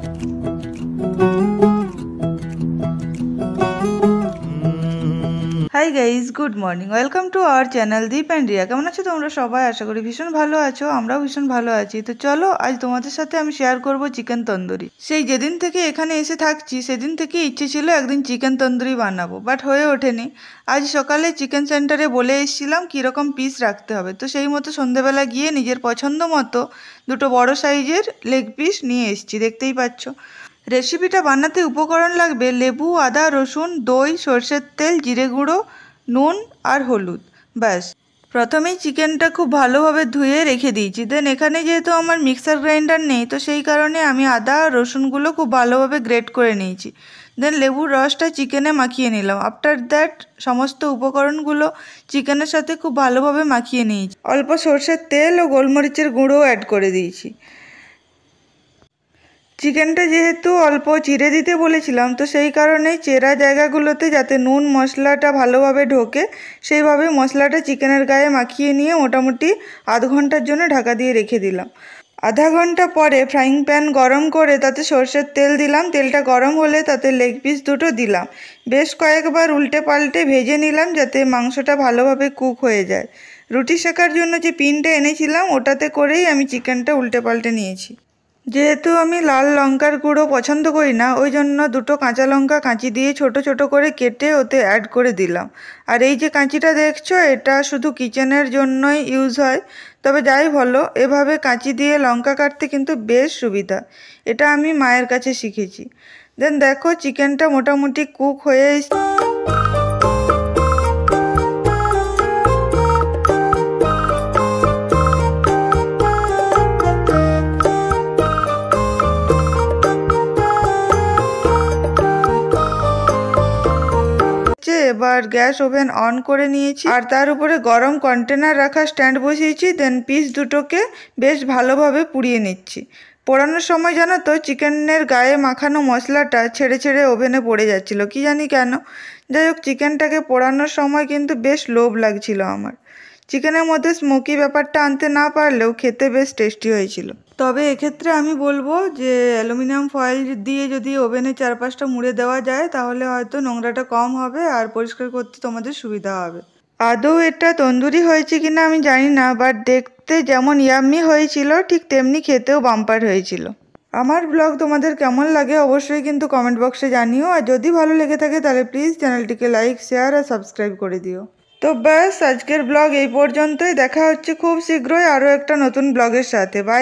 Thank you. Hi guys good morning welcome to our channel Deep and Riya কেমন আছো তোমরা সবাই আশা করি ভীষণ ভালো আছো আমরাও ভীষণ ভালো আছি তো চলো আজ তোমাদের সাথে আমি শেয়ার করব চিকেন তন্দুরি সেই যেদিন থেকে এখানে এসে থাকছি সেদিন থেকে ইচ্ছে ছিল একদিন চিকেন তন্দুরি বানাবো বাট হয়ে ওঠেনি আজ সকালে চিকেন সেন্টারে বলে এসেছিলাম কীরকম পিস রাখতে হবে তো সেই মতো সন্ধেবেলা গিয়ে নিজের পছন্দ মতো দুটো বড় সাইজের লেগ পিস নিয়ে এসেছি দেখতেই পাচ্ছ রেসিপিটা বানাতে উপকরণ লাগবে লেবু আদা রসুন দই সর্ষের তেল জিরে গুঁড়ো নুন আর হলুদ ব্যাস প্রথমেই চিকেনটা খুব ভালোভাবে ধুয়ে রেখে দিয়েছি দেন এখানে যেহেতু আমার মিক্সার গ্রাইন্ডার নেই তো সেই কারণে আমি আদা আর রসুনগুলো খুব ভালোভাবে গ্রেট করে নিয়েছি দেন লেবুর রসটা চিকেনে মাখিয়ে নিলাম আফটার দ্যাট সমস্ত উপকরণগুলো চিকেনের সাথে খুব ভালোভাবে মাখিয়ে নিয়েছি অল্প সর্ষের তেল ও গোলমরিচের গুঁড়ো অ্যাড করে দিয়েছি চিকেনটা যেহেতু অল্প চিড়ে দিতে বলেছিলাম তো সেই কারণেই চেরা জায়গাগুলোতে যাতে নুন মশলাটা ভালোভাবে ঢোকে সেইভাবে মশলাটা চিকেনের গায়ে মাখিয়ে নিয়ে মোটামুটি আধ ঘন্টার জন্য ঢাকা দিয়ে রেখে দিলাম আধা ঘন্টা পরে ফ্রাইং প্যান গরম করে তাতে সর্ষের তেল দিলাম তেলটা গরম হলে তাতে লেগ পিস দুটো দিলাম বেশ কয়েকবার উল্টে পাল্টে ভেজে নিলাম যাতে মাংসটা ভালোভাবে কুক হয়ে যায় রুটি শেখার জন্য যে পিনটা এনেছিলাম ওটাতে করেই আমি চিকেনটা উল্টে পাল্টে নিয়েছি যেহেতু আমি লাল লঙ্কার গুঁড়ো পছন্দ করি না ওই জন্য দুটো কাঁচা লঙ্কা কাঁচি দিয়ে ছোট ছোট করে কেটে ওতে অ্যাড করে দিলাম আর এই যে কাঁচিটা দেখছো এটা শুধু কিচেনের জন্যই ইউজ হয় তবে যাই বলো এভাবে কাঁচি দিয়ে লঙ্কা কাটতে কিন্তু বেশ সুবিধা এটা আমি মায়ের কাছে শিখেছি দেন দেখো চিকেনটা মোটামুটি কুক হয়ে এবার গ্যাস ওভেন অন করে নিয়েছি আর তার উপরে গরম কন্টেনার রাখা স্ট্যান্ড বসিয়েছি দেন পিস দুটোকে বেশ ভালোভাবে পুড়িয়ে নিচ্ছি পোড়ানোর সময় জানো তো চিকেনের গায়ে মাখানো মশলাটা ছেড়ে ছেড়ে ওভেনে পড়ে যাচ্ছিল কি জানি কেন যাই হোক চিকেনটাকে পোড়ানোর সময় কিন্তু বেশ লোভ লাগছিল আমার চিকেনের মধ্যে স্মোকি ব্যাপারটা আনতে না পারলেও খেতে বেশ টেস্টি হয়েছিল তবে এক্ষেত্রে আমি বলবো যে অ্যালুমিনিয়াম ফয়েল দিয়ে যদি ওভেনে চারপাশটা মুড়ে দেওয়া যায় তাহলে হয়তো নোংরাটা কম হবে আর পরিষ্কার করতে তোমাদের সুবিধা হবে আদৌ এটা তন্দুরি হয়েছে কিনা আমি জানি না বাট দেখতে যেমন ইয়াম্মি হয়েছিল ঠিক তেমনি খেতেও বাম্পার হয়েছিল আমার ব্লগ তোমাদের কেমন লাগে অবশ্যই কিন্তু কমেন্ট বক্সে জানিও আর যদি ভালো লেগে থাকে তাহলে প্লিজ চ্যানেলটিকে লাইক শেয়ার আর সাবস্ক্রাইব করে দিও তো ব্যাস আজকের ব্লগ এই পর্যন্তই দেখা হচ্ছে খুব শীঘ্রই আরও একটা নতুন ব্লগের সাথে বাই